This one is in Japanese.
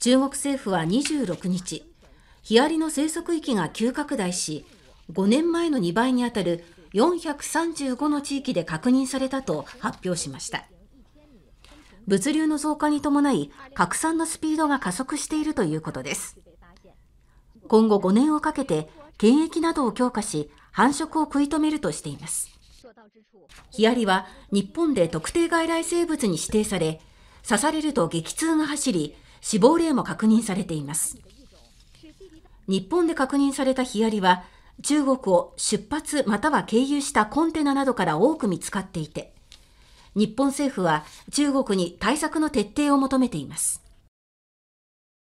中国政府は26日ヒアリの生息域が急拡大し5年前の2倍にあたる435の地域で確認されたと発表しました物流の増加に伴い拡散のスピードが加速しているということです今後5年をかけて検疫などを強化し繁殖を食い止めるとしていますヒアリは日本で特定外来生物に指定され刺されると激痛が走り死亡例も確認されています日本で確認されたヒアリは中国を出発または経由したコンテナなどから多く見つかっていて日本政府は中国に対策の徹底を求めています